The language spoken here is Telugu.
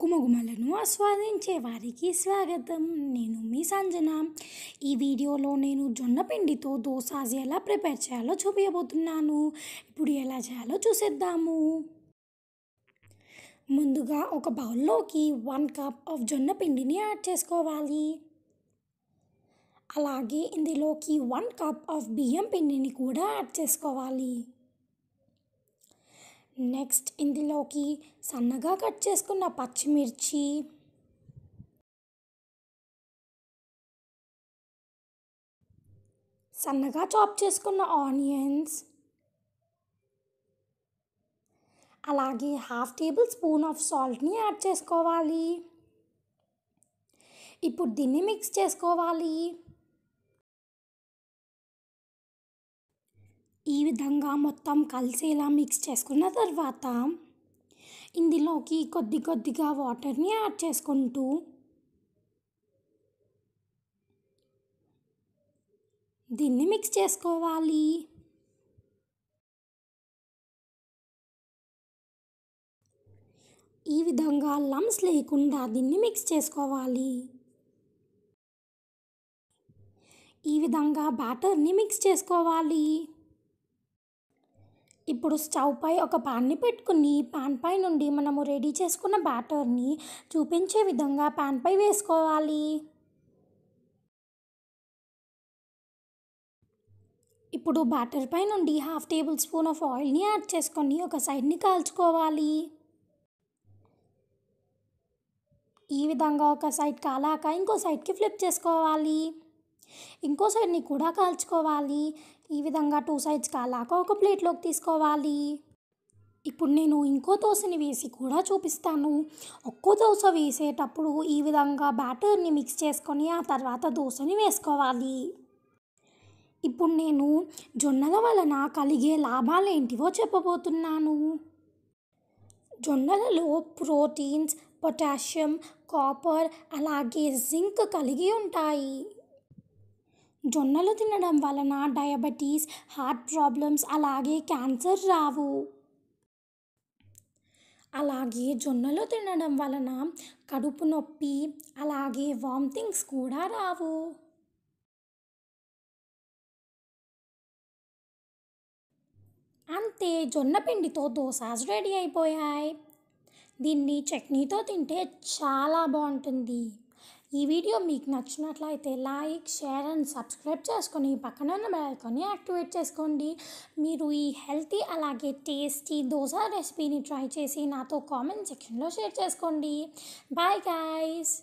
కుక్కుమగుమలను ఆస్వాదించే వారికి స్వాగతం నేను మీ సంజన ఈ వీడియోలో నేను జొన్న పిండితో దోసాజ్ ఎలా ప్రిపేర్ చేయాలో చూపించబోతున్నాను ఇప్పుడు ఎలా చేయాలో చూసేద్దాము ముందుగా ఒక బౌల్లోకి వన్ కప్ ఆఫ్ జొన్న పిండిని యాడ్ చేసుకోవాలి అలాగే ఇందులోకి వన్ కప్ ఆఫ్ బియ్యం పిండిని కూడా యాడ్ చేసుకోవాలి నెక్స్ట్ ఇందులోకి సన్నగా కట్ చేసుకున్న పచ్చిమిర్చి సన్నగా చాప్ చేసుకున్న ఆనియన్స్ అలాగే హాఫ్ టేబుల్ స్పూన్ ఆఫ్ సాల్ట్ని యాడ్ చేసుకోవాలి ఇప్పుడు దీన్ని మిక్స్ చేసుకోవాలి ఈ విధంగా మొత్తం కలిసేలా మిక్స్ చేసుకున్న తర్వాత ఇందులోకి కొద్ది కొద్దిగా వాటర్ని యాడ్ చేసుకుంటూ దీన్ని మిక్స్ చేసుకోవాలి ఈ విధంగా లమ్స్ లేకుండా దీన్ని మిక్స్ చేసుకోవాలి ఈ విధంగా బ్యాటర్ని మిక్స్ చేసుకోవాలి ఇప్పుడు స్టవ్ పై ఒక పాన్ని పెట్టుకుని పాన్ పై నుండి మనము రెడీ చేసుకున్న బ్యాటర్ని చూపించే విధంగా పాన్ పై వేసుకోవాలి ఇప్పుడు బ్యాటర్ పై నుండి హాఫ్ టేబుల్ స్పూన్ ఆఫ్ ఆయిల్ని యాడ్ చేసుకొని ఒక సైడ్ని కాల్చుకోవాలి ఈ విధంగా ఒక సైడ్ కాలాక ఇంకో సైడ్కి ఫ్లిప్ చేసుకోవాలి ఇంకో సైడ్ని కూడా కాల్చుకోవాలి ఈ విధంగా టూ సైడ్స్ కాలాక ఒక ప్లేట్లోకి తీసుకోవాలి ఇప్పుడు నేను ఇంకో దోశని వేసి కూడా చూపిస్తాను ఒక్కో దోశ వేసేటప్పుడు ఈ విధంగా బ్యాటర్ని మిక్స్ చేసుకొని ఆ తర్వాత దోశని వేసుకోవాలి ఇప్పుడు నేను జొన్నల వలన కలిగే లాభాలు ఏంటివో చెప్పబోతున్నాను జొన్నలలో ప్రోటీన్స్ పొటాషియం కాపర్ అలాగే జింక్ కలిగి ఉంటాయి జొన్నలు తినడం వలన డయాబెటీస్ హార్ట్ ప్రాబ్లమ్స్ అలాగే క్యాన్సర్ రావు అలాగే జొన్నలు తినడం వలన కడుపు నొప్పి అలాగే వామిటింగ్స్ కూడా రావు అంతే జొన్న పిండితో దోసాస్ రెడీ అయిపోయాయి దీన్ని చట్నీతో తింటే చాలా బాగుంటుంది ఈ వీడియో మీకు నచ్చినట్లయితే లైక్ షేర్ అండ్ సబ్స్క్రైబ్ చేసుకొని పక్కన ఉన్న బెల్కొని యాక్టివేట్ చేసుకోండి మీరు ఈ హెల్తీ అలాగే టేస్టీ దోశ రెసిపీని ట్రై చేసి నాతో కామెంట్ సెక్షన్లో షేర్ చేసుకోండి బాయ్ గాయస్